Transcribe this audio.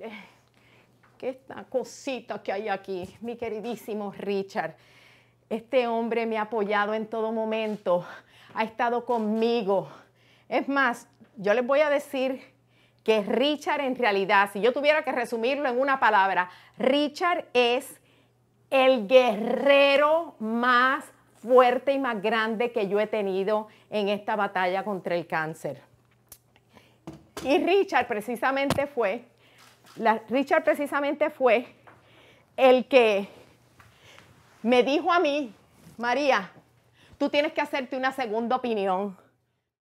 Eh, que esta cosita que hay aquí, mi queridísimo Richard. Este hombre me ha apoyado en todo momento, ha estado conmigo. Es más, yo les voy a decir que Richard en realidad, si yo tuviera que resumirlo en una palabra, Richard es el guerrero más fuerte y más grande que yo he tenido en esta batalla contra el cáncer. Y Richard precisamente fue Richard precisamente fue el que me dijo a mí, María, tú tienes que hacerte una segunda opinión.